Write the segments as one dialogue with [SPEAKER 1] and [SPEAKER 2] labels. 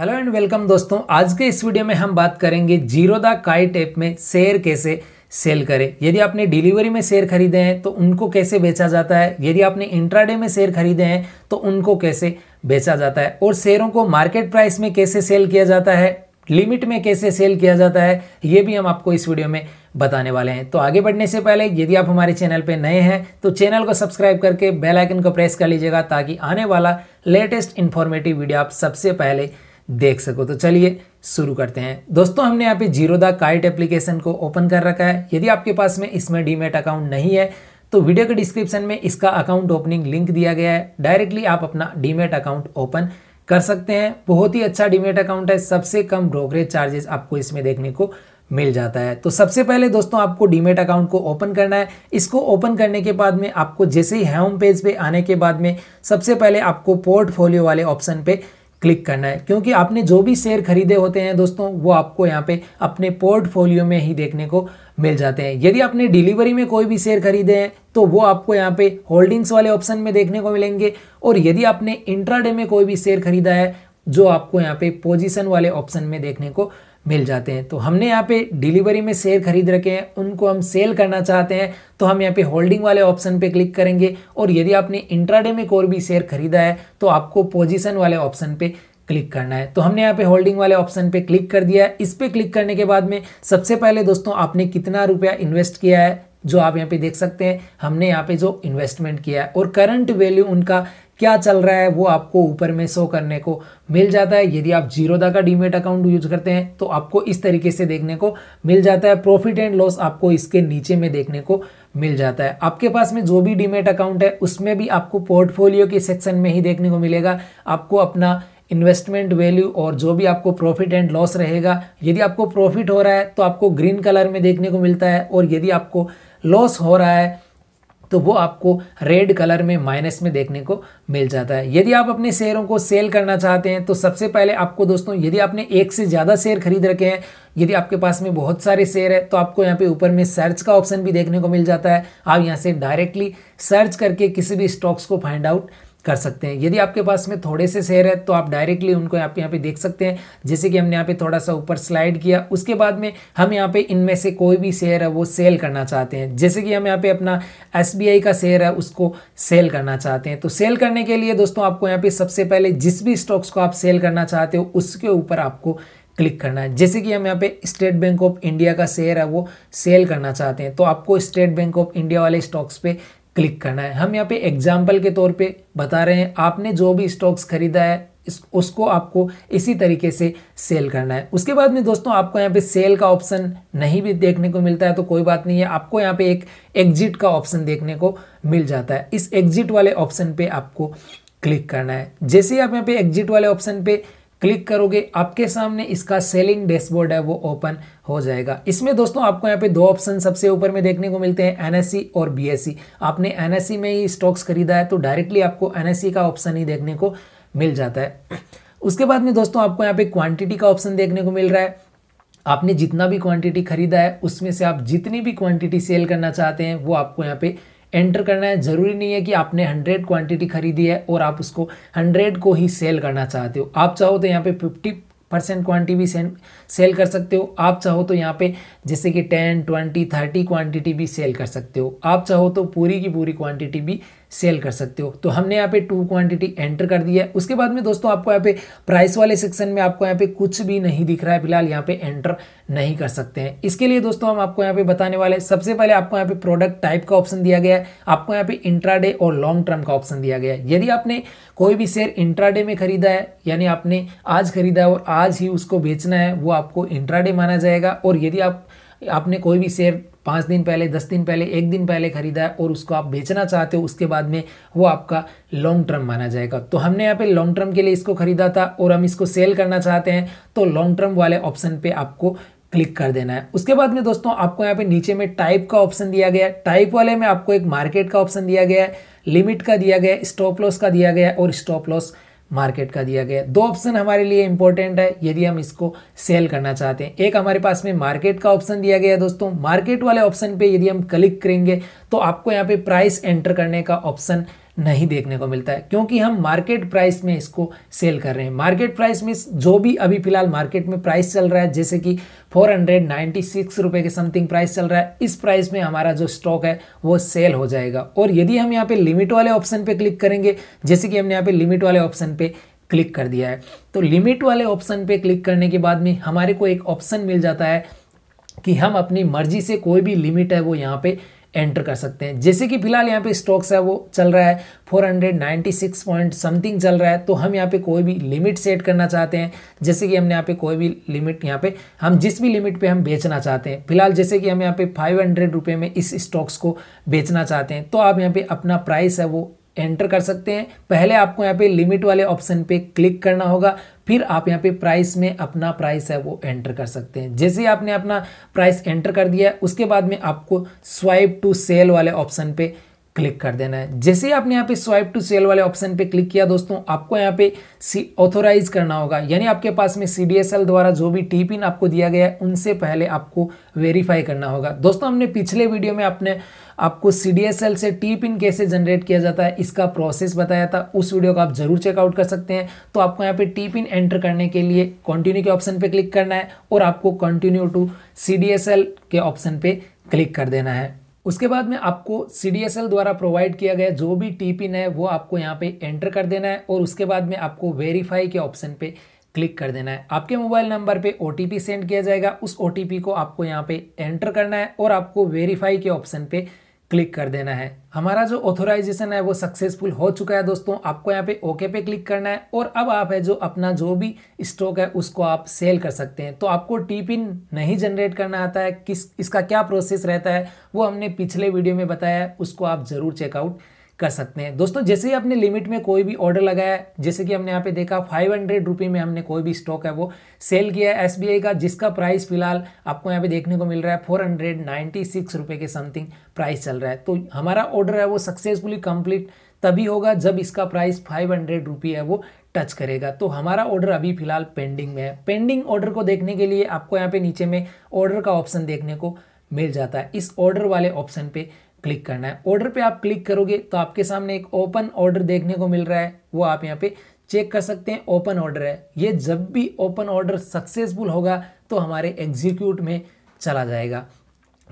[SPEAKER 1] Hello and welcome दोस्तों आज के इस वीडियो में हम बात करेंगे जीरो द काइट ऐप में शेयर कैसे सेल करें यदि आपने डिलीवरी में शेयर खरीदे हैं तो उनको कैसे बेचा जाता है यदि आपने इंट्राडे में शेयर खरीदे हैं तो उनको कैसे बेचा जाता है और शेयरों को मार्केट प्राइस में कैसे सेल किया जाता है लिमिट में कैसे सेल किया जाता है ये भी हम आपको इस वीडियो में बताने वाले हैं तो आगे बढ़ने से पहले यदि आप हमारे चैनल पर नए हैं तो चैनल को सब्सक्राइब करके बेल आइकन को प्रेस कर लीजिएगा ताकि आने वाला लेटेस्ट इन्फॉर्मेटिव वीडियो आप सबसे पहले देख सको तो चलिए शुरू करते हैं दोस्तों हमने यहाँ पे जीरो द काइट एप्लीकेशन को ओपन कर रखा है यदि आपके पास में इसमें डीमेट अकाउंट नहीं है तो वीडियो के डिस्क्रिप्शन में इसका अकाउंट ओपनिंग लिंक दिया गया है डायरेक्टली आप अपना डीमेट अकाउंट ओपन कर सकते हैं बहुत ही अच्छा डीमेट अकाउंट है सबसे कम ब्रोकरेज चार्जेस आपको इसमें देखने को मिल जाता है तो सबसे पहले दोस्तों आपको डीमेट अकाउंट को ओपन करना है इसको ओपन करने के बाद में आपको जैसे ही होम पेज पे आने के बाद में सबसे पहले आपको पोर्टफोलियो वाले ऑप्शन पे क्लिक करना है क्योंकि आपने जो भी शेयर खरीदे होते हैं दोस्तों वो आपको यहाँ पे अपने पोर्टफोलियो में ही देखने को मिल जाते हैं यदि आपने डिलीवरी में कोई भी शेयर खरीदे हैं तो वो आपको यहाँ पे होल्डिंग्स वाले ऑप्शन में देखने को मिलेंगे और यदि आपने इंट्राडे में कोई भी शेयर खरीदा है जो आपको यहाँ पे पोजिशन वाले ऑप्शन में देखने को मिल जाते हैं तो हमने यहाँ पे डिलीवरी में शेयर खरीद रखे हैं उनको हम सेल करना चाहते हैं तो हम यहाँ पे होल्डिंग वाले ऑप्शन पे क्लिक करेंगे और यदि आपने इंट्राडे में कोई भी शेयर खरीदा है तो आपको पोजीशन वाले ऑप्शन पे क्लिक करना है तो हमने यहाँ पे होल्डिंग वाले ऑप्शन पे क्लिक कर दिया है इस पर क्लिक करने के बाद में सबसे पहले दोस्तों आपने कितना रुपया इन्वेस्ट किया है जो आप यहाँ पे देख सकते हैं हमने यहाँ पे जो इन्वेस्टमेंट किया है और करंट वैल्यू उनका क्या चल रहा है वो आपको ऊपर में शो करने को मिल जाता है यदि आप जीरोदा का डीमेट अकाउंट यूज करते हैं तो आपको इस तरीके से देखने को मिल जाता है प्रॉफिट एंड लॉस आपको इसके नीचे में देखने को मिल जाता है आपके पास में जो भी डीमेट अकाउंट है उसमें भी आपको पोर्टफोलियो के सेक्शन में ही देखने को मिलेगा आपको अपना इन्वेस्टमेंट वैल्यू और जो भी आपको प्रॉफिट एंड लॉस रहेगा यदि आपको प्रॉफिट हो रहा है तो आपको ग्रीन कलर में देखने को मिलता है और यदि आपको लॉस हो रहा है तो वो आपको रेड कलर में माइनस में देखने को मिल जाता है यदि आप अपने शेयरों को सेल करना चाहते हैं तो सबसे पहले आपको दोस्तों यदि आपने एक से ज़्यादा शेयर खरीद रखे हैं यदि आपके पास में बहुत सारे शेयर है तो आपको यहाँ पे ऊपर में सर्च का ऑप्शन भी देखने को मिल जाता है आप यहाँ से डायरेक्टली सर्च करके किसी भी स्टॉक्स को फाइंड आउट कर सकते हैं यदि आपके पास में थोड़े से शेयर है तो आप डायरेक्टली उनको आप यहाँ पे देख सकते हैं जैसे कि हमने यहाँ पे थोड़ा सा ऊपर स्लाइड किया उसके बाद में हम यहाँ पे इनमें से कोई भी शेयर है वो सेल करना चाहते हैं जैसे कि हम यहाँ पे अपना एस का शेयर है उसको सेल करना चाहते हैं तो सेल करने के लिए दोस्तों आपको यहाँ पे सबसे पहले जिस भी स्टॉक्स को आप सेल करना चाहते हो उसके ऊपर आपको क्लिक करना है जैसे कि हम यहाँ पे स्टेट बैंक ऑफ इंडिया का शेयर है वो सेल करना चाहते हैं तो आपको स्टेट बैंक ऑफ इंडिया वाले स्टॉक्स पे क्लिक करना है हम यहाँ पे एग्जाम्पल के तौर पे बता रहे हैं आपने जो भी स्टॉक्स खरीदा है इस उसको आपको इसी तरीके से सेल करना है उसके बाद में दोस्तों आपको यहाँ पे सेल का ऑप्शन नहीं भी देखने को मिलता है तो कोई बात नहीं है आपको यहाँ पे एक एग्जिट का ऑप्शन देखने को मिल जाता है इस एग्जिट वाले ऑप्शन पे आपको क्लिक करना है जैसे ही आप यहाँ पे एग्जिट वाले ऑप्शन पे क्लिक करोगे आपके सामने इसका सेलिंग डैशबोर्ड है वो ओपन हो जाएगा इसमें दोस्तों आपको यहाँ पे दो ऑप्शन सबसे ऊपर में देखने को मिलते हैं एनएससी e और बीएससी e। आपने एनएससी e में ही स्टॉक्स खरीदा है तो डायरेक्टली आपको एनएससी का ऑप्शन ही देखने को मिल जाता है उसके बाद में दोस्तों आपको यहाँ पे क्वांटिटी का ऑप्शन देखने को मिल रहा है आपने जितना भी क्वांटिटी खरीदा है उसमें से आप जितनी भी क्वांटिटी सेल करना चाहते हैं वो आपको यहाँ पे एंटर करना है ज़रूरी नहीं है कि आपने हंड्रेड क्वांटिटी खरीदी है और आप उसको हंड्रेड को ही सेल करना चाहते हो आप चाहो तो यहाँ पे फिफ्टी परसेंट क्वान्टी भी सेल सेल कर सकते हो आप चाहो तो यहाँ पे जैसे कि टेन ट्वेंटी थर्टी क्वांटिटी भी सेल कर सकते हो आप चाहो तो पूरी की पूरी क्वांटिटी भी सेल कर सकते हो तो हमने यहाँ पे टू क्वांटिटी एंटर कर दी है उसके बाद में दोस्तों आपको यहाँ पे प्राइस वाले सेक्शन में आपको यहाँ पे कुछ भी नहीं दिख रहा है फिलहाल यहाँ पे एंटर नहीं कर सकते हैं इसके लिए दोस्तों हम आपको यहाँ पे बताने वाले हैं सबसे पहले आपको यहाँ पे प्रोडक्ट टाइप का ऑप्शन दिया गया है आपको यहाँ पे इंट्राडे और लॉन्ग टर्म का ऑप्शन दिया गया है यदि आपने कोई भी शेयर इंट्राडे में खरीदा है यानी आपने आज खरीदा है और आज ही उसको बेचना है वो आपको इंट्राडे माना जाएगा और यदि आप आपने कोई भी शेयर पाँच दिन पहले दस दिन पहले एक दिन पहले ख़रीदा है और उसको आप बेचना चाहते हो उसके बाद में वो आपका लॉन्ग टर्म माना जाएगा तो हमने यहाँ पे लॉन्ग टर्म के लिए इसको ख़रीदा था और हम इसको सेल करना चाहते हैं तो लॉन्ग टर्म वाले ऑप्शन पे आपको क्लिक कर देना है उसके बाद में दोस्तों आपको यहाँ पे नीचे में टाइप का ऑप्शन दिया गया है टाइप वाले में आपको एक मार्केट का ऑप्शन दिया गया है लिमिट का दिया गया है स्टॉप लॉस का दिया गया है और स्टॉप लॉस मार्केट का दिया गया दो ऑप्शन हमारे लिए इंपॉर्टेंट है यदि हम इसको सेल करना चाहते हैं एक हमारे पास में मार्केट का ऑप्शन दिया गया है दोस्तों मार्केट वाले ऑप्शन पे यदि हम क्लिक करेंगे तो आपको यहाँ पे प्राइस एंटर करने का ऑप्शन नहीं देखने को मिलता है क्योंकि हम मार्केट प्राइस में इसको सेल कर रहे हैं मार्केट प्राइस में जो भी अभी फिलहाल मार्केट में प्राइस चल रहा है जैसे कि फोर हंड्रेड नाइन्टी सिक्स रुपये के समथिंग प्राइस चल रहा है इस प्राइस में हमारा जो स्टॉक है वो सेल हो जाएगा और यदि हम यहाँ पे लिमिट वाले ऑप्शन पे क्लिक करेंगे जैसे कि हमने यहाँ पे लिमिट वाले ऑप्शन पे क्लिक कर दिया है तो लिमिट वाले ऑप्शन पे क्लिक करने के बाद में हमारे को एक ऑप्शन मिल जाता है कि हम अपनी मर्जी से कोई भी लिमिट है वो यहाँ पे एंटर कर सकते हैं जैसे कि फिलहाल यहाँ पे स्टॉक्स है वो चल रहा है 496 पॉइंट समथिंग चल रहा है तो हम यहाँ पे कोई भी लिमिट सेट करना चाहते हैं जैसे कि हमने यहाँ पे कोई भी लिमिट यहाँ पे हम जिस भी लिमिट पे हम बेचना चाहते हैं फिलहाल जैसे कि हम यहाँ पे फाइव हंड्रेड में इस स्टॉक्स को बेचना चाहते हैं तो आप यहाँ पर अपना प्राइस है वो एंटर कर सकते हैं पहले आपको यहाँ पे लिमिट वाले ऑप्शन पे क्लिक करना होगा फिर आप यहाँ पे प्राइस में अपना प्राइस है वो एंटर कर सकते हैं जैसे ही आपने अपना प्राइस एंटर कर दिया है उसके बाद में आपको स्वाइप टू सेल वाले ऑप्शन पे क्लिक कर देना है जैसे ही आपने यहाँ पे स्वाइप टू सेल वाले ऑप्शन पे क्लिक किया दोस्तों आपको यहाँ पे सी ऑथोराइज करना होगा यानी आपके पास में सी द्वारा जो भी टी पिन आपको दिया गया है उनसे पहले आपको वेरीफाई करना होगा दोस्तों हमने पिछले वीडियो में आपने आपको सी से टी पिन कैसे जनरेट किया जाता है इसका प्रोसेस बताया था उस वीडियो को आप जरूर चेकआउट कर सकते हैं तो आपको यहाँ पे टी पिन एंटर करने के लिए कंटिन्यू के ऑप्शन पे क्लिक करना है और आपको कंटिन्यू टू सी के ऑप्शन पे क्लिक कर देना है उसके बाद में आपको सी द्वारा प्रोवाइड किया गया जो भी टी पिन है वो आपको यहाँ पे एंटर कर देना है और उसके बाद में आपको वेरीफाई के ऑप्शन पे क्लिक कर देना है आपके मोबाइल नंबर पे ओ सेंड किया जाएगा उस ओ को आपको यहाँ पे एंटर करना है और आपको वेरीफाई के ऑप्शन पे क्लिक कर देना है हमारा जो ऑथोराइजेशन है वो सक्सेसफुल हो चुका है दोस्तों आपको यहाँ पे ओके पे क्लिक करना है और अब आप है जो अपना जो भी स्टॉक है उसको आप सेल कर सकते हैं तो आपको टी पिन नहीं जनरेट करना आता है किस इसका क्या प्रोसेस रहता है वो हमने पिछले वीडियो में बताया है उसको आप ज़रूर चेकआउट कर सकते हैं दोस्तों जैसे ही आपने लिमिट में कोई भी ऑर्डर लगाया जैसे कि हमने यहाँ पे देखा फाइव हंड्रेड रुपी में हमने कोई भी स्टॉक है वो सेल किया है एस का जिसका प्राइस फिलहाल आपको यहाँ पे देखने को मिल रहा है फोर हंड्रेड नाइन्टी सिक्स रुपये के समथिंग प्राइस चल रहा है तो हमारा ऑर्डर है वो सक्सेसफुली कंप्लीट तभी होगा जब इसका प्राइस फाइव हंड्रेड रुपी है वो टच करेगा तो हमारा ऑर्डर अभी फिलहाल पेंडिंग में है पेंडिंग ऑर्डर को देखने के लिए आपको यहाँ पे नीचे में ऑर्डर का ऑप्शन देखने को मिल जाता है इस ऑर्डर वाले ऑप्शन पे क्लिक करना है ऑर्डर पे आप क्लिक करोगे तो आपके सामने एक ओपन ऑर्डर देखने को मिल रहा है वो आप यहाँ पे चेक कर सकते हैं ओपन ऑर्डर है ये जब भी ओपन ऑर्डर सक्सेसफुल होगा तो हमारे एग्जीक्यूट में चला जाएगा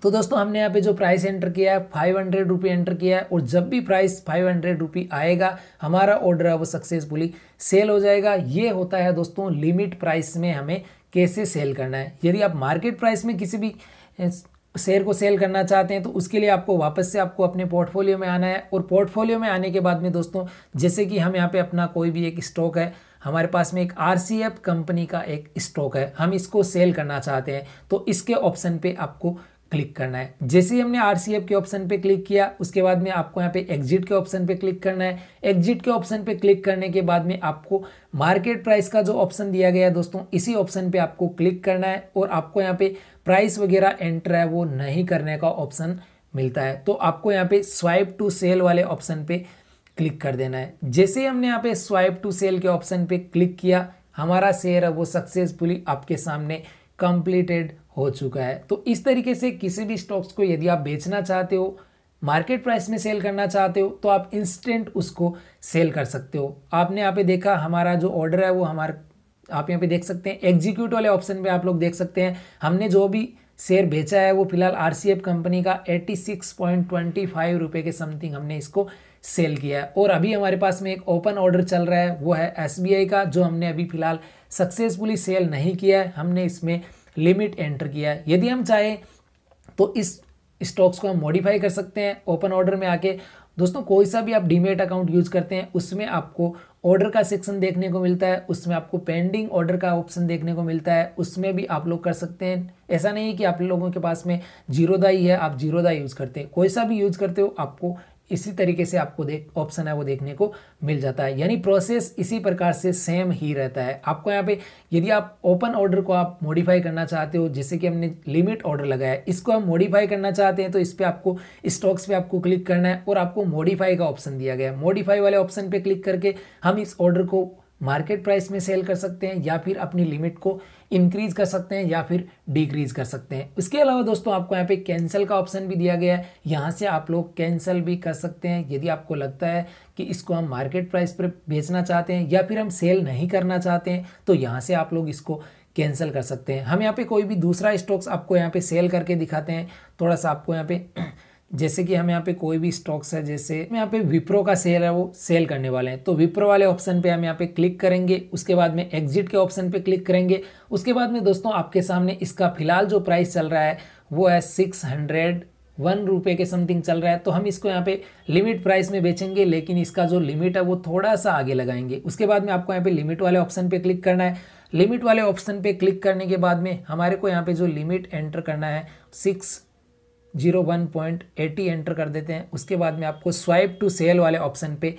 [SPEAKER 1] तो दोस्तों हमने यहाँ पे जो प्राइस एंटर किया है फाइव हंड्रेड रुपी एंटर किया है और जब भी प्राइस फाइव हंड्रेड रुपी आएगा हमारा ऑर्डर है वो सक्सेसफुली सेल हो जाएगा ये होता है दोस्तों लिमिट प्राइस में हमें कैसे सेल करना है यदि आप मार्केट प्राइस में किसी भी शेयर को सेल करना चाहते हैं तो उसके लिए आपको वापस से आपको अपने पोर्टफोलियो में आना है और पोर्टफोलियो में आने के बाद में दोस्तों जैसे कि हम यहाँ पे अपना कोई भी एक स्टॉक है हमारे पास में एक आर कंपनी का एक स्टॉक है हम इसको सेल करना चाहते हैं तो इसके ऑप्शन पे आपको क्लिक करना है जैसे ही हमने आर के ऑप्शन पे क्लिक किया उसके बाद में आपको यहाँ पे एग्जिट के ऑप्शन पे क्लिक करना है एग्जिट के ऑप्शन पे क्लिक करने के बाद में आपको मार्केट प्राइस का जो ऑप्शन दिया गया है दोस्तों इसी ऑप्शन पे आपको क्लिक करना है और आपको यहाँ पे प्राइस वगैरह एंटर है वो नहीं करने का ऑप्शन मिलता है तो आपको यहाँ पे स्वाइप टू सेल वाले ऑप्शन पे क्लिक कर देना है जैसे ही हमने यहाँ पे स्वाइप टू सेल के ऑप्शन पे क्लिक किया हमारा शेयर है वो सक्सेसफुली आपके सामने कंप्लीटेड हो चुका है तो इस तरीके से किसी भी स्टॉक्स को यदि आप बेचना चाहते हो मार्केट प्राइस में सेल करना चाहते हो तो आप इंस्टेंट उसको सेल कर सकते हो आपने यहाँ पे देखा हमारा जो ऑर्डर है वो हमारे आप यहाँ पे देख सकते हैं एग्जीक्यूट वाले ऑप्शन पे आप लोग देख सकते हैं हमने जो भी शेयर बेचा है वो फिलहाल आर कंपनी का eighty six point twenty five रुपये के समथिंग हमने इसको सेल किया है और अभी हमारे पास में एक ओपन ऑर्डर चल रहा है वो है एस का जो हमने अभी फिलहाल सक्सेसफुली सेल नहीं किया है हमने इसमें लिमिट एंटर किया है यदि हम चाहें तो इस स्टॉक्स को हम मॉडिफाई कर सकते हैं ओपन ऑर्डर में आके दोस्तों कोई सा भी आप डीमेट अकाउंट यूज करते हैं उसमें आपको ऑर्डर का सेक्शन देखने को मिलता है उसमें आपको पेंडिंग ऑर्डर का ऑप्शन देखने को मिलता है उसमें भी आप लोग कर सकते हैं ऐसा नहीं है कि आप लोगों के पास में जीरो दाई है आप जीरो दाई यूज़ करते हैं कोई सा भी यूज़ करते हो आपको इसी तरीके से आपको देख ऑप्शन है वो देखने को मिल जाता है यानी प्रोसेस इसी प्रकार से सेम ही रहता है आपको यहाँ पे यदि आप ओपन ऑर्डर को आप मॉडिफाई करना चाहते हो जैसे कि हमने लिमिट ऑर्डर लगाया इसको हम मॉडिफाई करना चाहते हैं तो इस पर आपको स्टॉक्स पे आपको क्लिक करना है और आपको मॉडिफाई का ऑप्शन दिया गया है मॉडिफाई वाले ऑप्शन पर क्लिक करके हम इस ऑर्डर को मार्केट प्राइस में सेल कर सकते हैं या फिर अपनी लिमिट को इंक्रीज कर सकते हैं या फिर डिक्रीज कर सकते हैं इसके अलावा दोस्तों आपको यहाँ पे कैंसिल का ऑप्शन भी दिया गया है यहाँ से आप लोग कैंसिल भी कर सकते हैं यदि आपको लगता है कि इसको हम मार्केट प्राइस पर बेचना चाहते हैं या फिर हम सेल नहीं करना चाहते हैं तो यहाँ से आप लोग इसको कैंसिल कर सकते हैं हम यहाँ पर कोई भी दूसरा स्टॉक्स आपको यहाँ पर सेल करके दिखाते हैं थोड़ा सा आपको यहाँ पर जैसे कि हम यहाँ पे कोई भी स्टॉक्स है जैसे हम यहाँ पे विप्रो का शेयर है वो सेल करने वाले हैं तो विप्रो वाले ऑप्शन पे हम यहाँ पे क्लिक करेंगे उसके बाद में एग्जिट के ऑप्शन पे क्लिक करेंगे उसके बाद में दोस्तों आपके सामने इसका फिलहाल जो प्राइस चल रहा है वो है सिक्स हंड्रेड वन रुपये के समथिंग चल रहा है तो हम इसको यहाँ पे लिमिट प्राइस में बेचेंगे लेकिन इसका जो लिमिट है वो थोड़ा सा आगे लगाएंगे उसके बाद में आपको यहाँ पे लिमिट वाले ऑप्शन पे क्लिक करना है लिमिट वाले ऑप्शन पे क्लिक करने के बाद में हमारे को यहाँ पे जो लिमिट एंटर करना है six zero one point eighty enter कर देते हैं उसके बाद में आपको स्वाइप टू सेल वाले ऑप्शन पे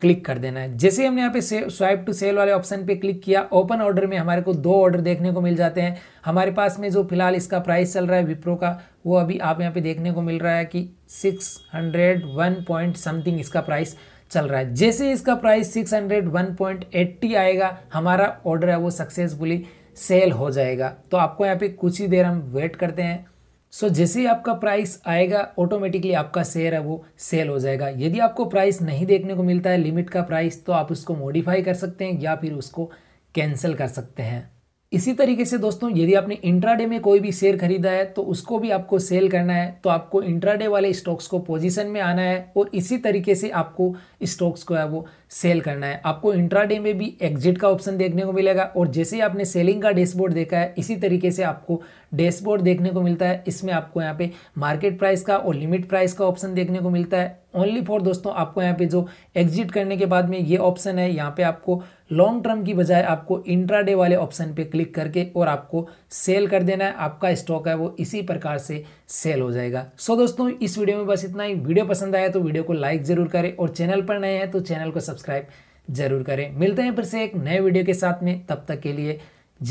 [SPEAKER 1] क्लिक कर देना है जैसे हमने यहाँ पे स्वाइप टू सेल वाले ऑप्शन पे क्लिक किया ओपन ऑर्डर में हमारे को दो ऑर्डर देखने को मिल जाते हैं हमारे पास में जो फिलहाल इसका प्राइस चल रहा है विप्रो का वो अभी आप यहाँ पे देखने को मिल रहा है कि six hundred one point something इसका प्राइस चल रहा है जैसे इसका price six hundred one point eighty आएगा हमारा ऑर्डर है वो सक्सेसफुली सेल हो जाएगा तो आपको यहाँ पे कुछ ही देर हम वेट करते हैं सो so, जैसे ही आपका प्राइस आएगा ऑटोमेटिकली आपका शेयर है वो सेल हो जाएगा यदि आपको प्राइस नहीं देखने को मिलता है लिमिट का प्राइस तो आप उसको मॉडिफाई कर सकते हैं या फिर उसको कैंसिल कर सकते हैं इसी तरीके से दोस्तों यदि आपने इंट्राडे में कोई भी शेयर खरीदा है तो उसको भी आपको सेल करना है तो आपको इंट्राडे वाले स्टॉक्स को पोजिशन में आना है और इसी तरीके से आपको स्टॉक्स को है वो सेल करना है आपको इंट्राडे में भी एग्जिट का ऑप्शन देखने को मिलेगा और जैसे ही आपने सेलिंग का डैशबोर्ड देखा है इसी तरीके से आपको डैशबोर्ड देखने को मिलता है इसमें आपको यहाँ पे मार्केट प्राइस का और लिमिट प्राइस का ऑप्शन देखने को मिलता है ओनली फॉर दोस्तों आपको यहाँ पे जो एग्जिट करने के बाद में ये ऑप्शन है यहाँ पे आपको लॉन्ग टर्म की बजाय आपको इंट्राडे वाले ऑप्शन पे क्लिक करके और आपको सेल कर देना है आपका स्टॉक है वो इसी प्रकार से सेल हो जाएगा सो so दोस्तों इस वीडियो में बस इतना ही वीडियो पसंद आया तो वीडियो को लाइक ज़रूर करें और चैनल पर नए हैं तो चैनल को सब्सक्राइब सब्सक्राइब जरूर करें मिलते हैं फिर से एक नए वीडियो के साथ में तब तक के लिए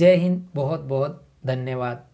[SPEAKER 1] जय हिंद बहुत बहुत धन्यवाद